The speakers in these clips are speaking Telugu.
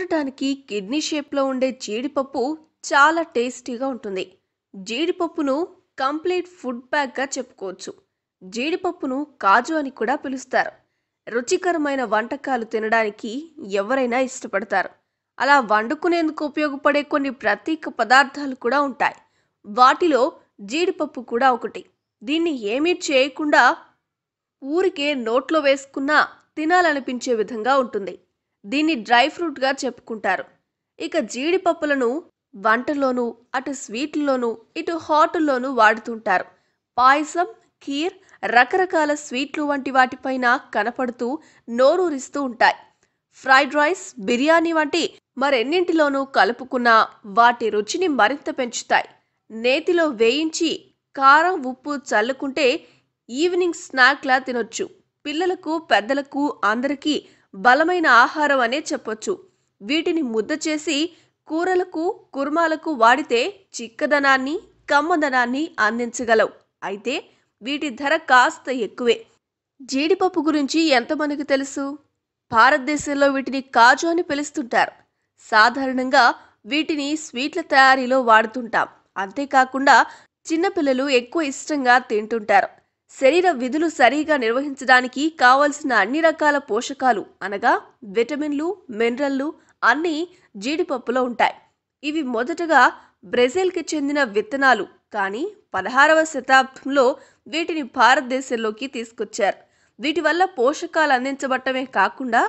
చూడటానికి కిడ్నీ షేప్లో ఉండే జీడిపప్పు చాలా టేస్టీగా ఉంటుంది జీడిపప్పును కంప్లీట్ ఫుడ్ ప్యాక్గా చెప్పుకోవచ్చు జీడిపప్పును కాజు అని కూడా పిలుస్తారు రుచికరమైన వంటకాలు తినడానికి ఎవరైనా ఇష్టపడతారు అలా వండుకునేందుకు ఉపయోగపడే కొన్ని ప్రత్యేక పదార్థాలు కూడా ఉంటాయి వాటిలో జీడిపప్పు కూడా ఒకటి దీన్ని ఏమీ చేయకుండా ఊరికే నోట్లో వేసుకున్నా తినాలనిపించే విధంగా ఉంటుంది దీన్ని డ్రై ఫ్రూట్గా చెప్పుకుంటారు ఇక జీడిపప్పులను వంటలోను అటు స్వీట్లలోనూ ఇటు హాటుల్లోనూ వాడుతుంటారు పాయసం కీర్ రకరకాల స్వీట్లు వంటి వాటిపైన కనపడుతూ నోరూరిస్తూ ఉంటాయి ఫ్రైడ్ రైస్ బిర్యానీ వంటి మరెన్నింటిలోనూ కలుపుకున్న వాటి రుచిని మరింత పెంచుతాయి నేతిలో వేయించి కారం ఉప్పు చల్లుకుంటే ఈవినింగ్ స్నాక్లా తినొచ్చు పిల్లలకు పెద్దలకు అందరికీ బలమైన ఆహారం అనే చెప్పొచ్చు వీటిని ముద్ద చేసి కూరలకు కుర్మాలకు వాడితే చిక్కదనాన్ని కమ్మదనాన్ని అందించగలవు అయితే వీటి ధర కాస్త ఎక్కువే జీడిపప్పు గురించి ఎంతమందికి తెలుసు భారతదేశంలో వీటిని కాజు అని పిలుస్తుంటారు సాధారణంగా వీటిని స్వీట్ల తయారీలో వాడుతుంటాం అంతేకాకుండా చిన్నపిల్లలు ఎక్కువ ఇష్టంగా తింటుంటారు శరీర విధులు సరిగా నిర్వహించడానికి కావలసిన అన్ని రకాల పోషకాలు అనగా విటమిన్లు మినరల్లు అన్నీ జీడిపప్పులో ఉంటాయి ఇవి మొదటగా బ్రెజిల్కి చెందిన విత్తనాలు కానీ పదహారవ శతాబ్దంలో వీటిని భారతదేశంలోకి తీసుకొచ్చారు వీటి వల్ల పోషకాలు అందించబట్టమే కాకుండా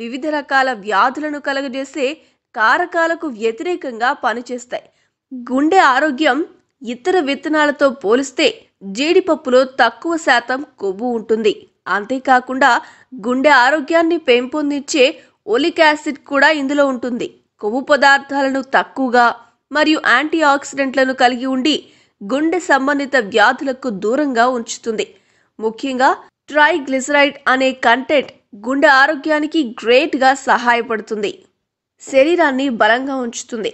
వివిధ రకాల వ్యాధులను కలుగజేసే కారకాలకు వ్యతిరేకంగా పనిచేస్తాయి గుండె ఆరోగ్యం ఇతర విత్తనాలతో పోలిస్తే జీడిపప్పులో తక్కువ శాతం కొవ్వు ఉంటుంది అంతేకాకుండా గుండె ఆరోగ్యాన్ని పెంపొందించే ఒలిక్ యాసిడ్ కూడా ఇందులో ఉంటుంది కొవ్వు పదార్థాలను తక్కువగా మరియు యాంటీ ఆక్సిడెంట్లను కలిగి ఉండి గుండె సంబంధిత వ్యాధులకు దూరంగా ఉంచుతుంది ముఖ్యంగా ట్రైగ్లిసరైడ్ అనే కంటెంట్ గుండె ఆరోగ్యానికి గ్రేట్గా సహాయపడుతుంది శరీరాన్ని బలంగా ఉంచుతుంది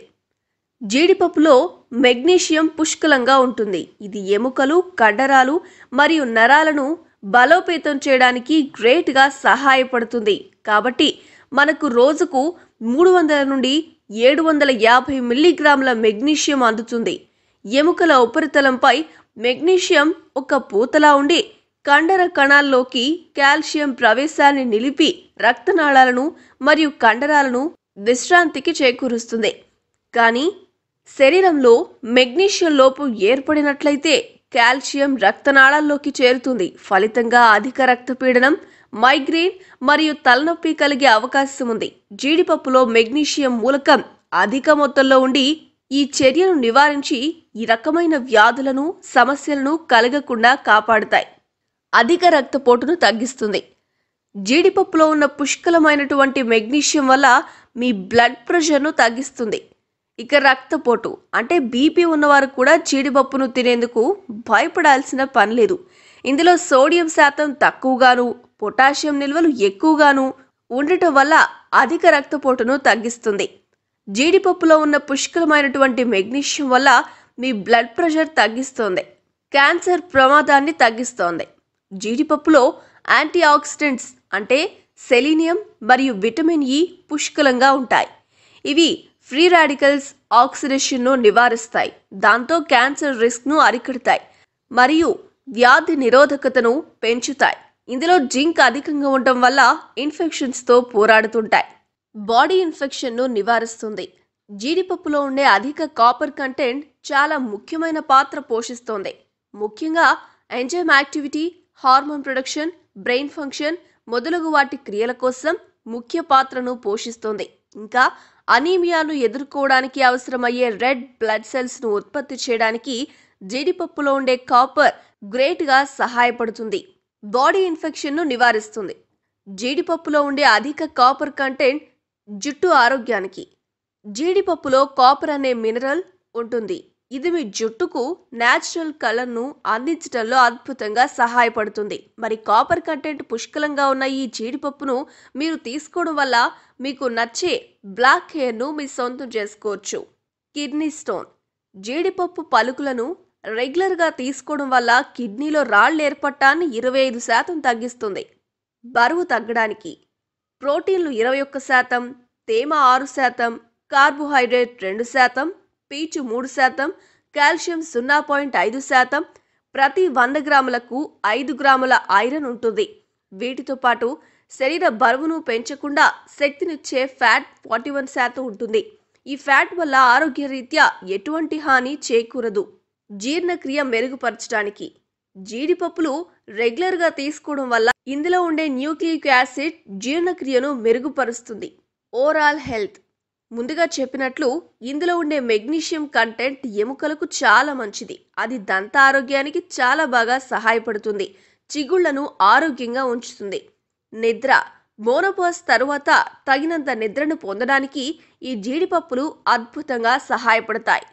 జీడిపప్పులో మెగ్నీషియం పుష్కలంగా ఉంటుంది ఇది ఎముకలు కండరాలు మరియు నరాలను బలోపేతం చేయడానికి గ్రేట్గా సహాయపడుతుంది కాబట్టి మనకు రోజుకు మూడు వందల నుండి ఏడు వందల యాభై మిల్లీగ్రాముల మెగ్నీషియం అందుతుంది ఎముకల ఉపరితలంపై మెగ్నీషియం ఒక పూతలా ఉండి కండర కణాల్లోకి కాల్షియం ప్రవేశాన్ని నిలిపి రక్తనాళాలను మరియు కండరాలను విశ్రాంతికి చేకూరుస్తుంది కానీ శరీరంలో మెగ్నీషియం లోపం ఏర్పడినట్లయితే కాల్షియం రక్తనాళాల్లోకి చేరుతుంది ఫలితంగా అధిక రక్తపీడనం మైగ్రేన్ మరియు తలనొప్పి కలిగే అవకాశం ఉంది జీడిపప్పులో మెగ్నీషియం మూలకం అధిక మొత్తంలో ఉండి ఈ చర్యను నివారించి ఈ రకమైన వ్యాధులను సమస్యలను కలగకుండా కాపాడుతాయి అధిక రక్తపోటును తగ్గిస్తుంది జీడిపప్పులో ఉన్న పుష్కలమైనటువంటి మెగ్నీషియం వల్ల మీ బ్లడ్ ప్రెషర్ను తగ్గిస్తుంది ఇక రక్తపోటు అంటే బీపీ ఉన్నవారు కూడా జీడిపప్పును తినేందుకు భయపడాల్సిన పని లేదు ఇందులో సోడియం శాతం తక్కువగాను పొటాషియం నిల్వలు ఎక్కువగాను ఉండటం వల్ల అధిక రక్తపోటును తగ్గిస్తుంది జీడిపప్పులో ఉన్న పుష్కలమైనటువంటి మెగ్నీషియం వల్ల మీ బ్లడ్ ప్రెషర్ తగ్గిస్తుంది క్యాన్సర్ ప్రమాదాన్ని తగ్గిస్తోంది జీడిపప్పులో యాంటీ ఆక్సిడెంట్స్ అంటే సెలీనియం మరియు విటమిన్ ఇ పుష్కలంగా ఉంటాయి ఇవి ఫ్రీ రాడికల్స్ ఆక్సిడేషన్ను నివారిస్తాయి దాంతో క్యాన్సర్ రిస్క్ను అరికడతాయి మరియు వ్యాధి నిరోధకతను పెంచుతాయి ఇందులో జింక్ అధికంగా ఉండటం వల్ల ఇన్ఫెక్షన్స్తో పోరాడుతుంటాయి బాడీ ఇన్ఫెక్షన్ను నివారిస్తుంది జీడిపప్పులో ఉండే అధిక కాపర్ కంటెంట్ చాలా ముఖ్యమైన పాత్ర పోషిస్తుంది ముఖ్యంగా enzyme activity hormone production brain function మొదలగు వాటి క్రియల కోసం ముఖ్య పాత్రను పోషిస్తుంది ఇంకా అనీమియాను ఎదుర్కోవడానికి అవసరమయ్యే రెడ్ బ్లడ్ సెల్స్ను ఉత్పత్తి చేయడానికి జీడిపప్పులో ఉండే కాపర్ గ్రేట్గా సహాయపడుతుంది బాడీ ఇన్ఫెక్షన్ను నివారిస్తుంది జీడిపప్పులో ఉండే అధిక కాపర్ కంటెంట్ జుట్టు ఆరోగ్యానికి జీడిపప్పులో కాపర్ అనే మినరల్ ఉంటుంది ఇది మీ జుట్టుకు న్యాచురల్ కలర్ను అందించడంలో అద్భుతంగా సహాయపడుతుంది మరి కాపర్ కంటెంట్ పుష్కలంగా ఉన్న ఈ జీడిపప్పును మీరు తీసుకోవడం వల్ల మీకు నచ్చే బ్లాక్ హెయిర్ను మీ సొంతం చేసుకోవచ్చు కిడ్నీ స్టోన్ జీడిపప్పు పలుకులను రెగ్యులర్గా తీసుకోవడం వల్ల కిడ్నీలో రాళ్ళు ఏర్పడటాన్ని ఇరవై ఐదు శాతం తగ్గిస్తుంది బరువు తగ్గడానికి ప్రోటీన్లు ఇరవై ఒక్క శాతం తేమ ఆరు శాతం కార్బోహైడ్రేట్ రెండు శాతం పీచు మూడు శాతం కాల్షియం సున్నా పాయింట్ ఐదు శాతం ప్రతి వంద గ్రాములకు ఐదు గ్రాముల ఐరన్ ఉంటుంది వీటితో పాటు శరీర బరువును పెంచకుండా శక్తినిచ్చే ఫ్యాట్ ఫార్టీ వన్ శాతం ఉంటుంది ఈ ఫ్యాట్ వల్ల ఆరోగ్య రీత్యా ఎటువంటి హాని చేకూరదు జీర్ణక్రియ మెరుగుపరచడానికి జీడిపప్పులు రెగ్యులర్గా తీసుకోవడం వల్ల ఇందులో ఉండే న్యూక్లియిక్ యాసిడ్ జీర్ణక్రియను మెరుగుపరుస్తుంది ఓవరాల్ హెల్త్ ముందుగా చెప్పినట్లు ఇందులో ఉండే మెగ్నీషియం కంటెంట్ ఎముకలకు చాలా మంచిది అది దంత ఆరోగ్యానికి చాలా బాగా సహాయపడుతుంది చిగుళ్లను ఆరోగ్యంగా ఉంచుతుంది నిద్ర మోనోపాస్ తరువాత తగినంత నిద్రను పొందడానికి ఈ జీడిపప్పులు అద్భుతంగా సహాయపడతాయి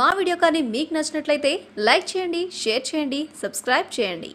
మా వీడియో కానీ మీకు నచ్చినట్లయితే లైక్ చేయండి షేర్ చేయండి సబ్స్క్రైబ్ చేయండి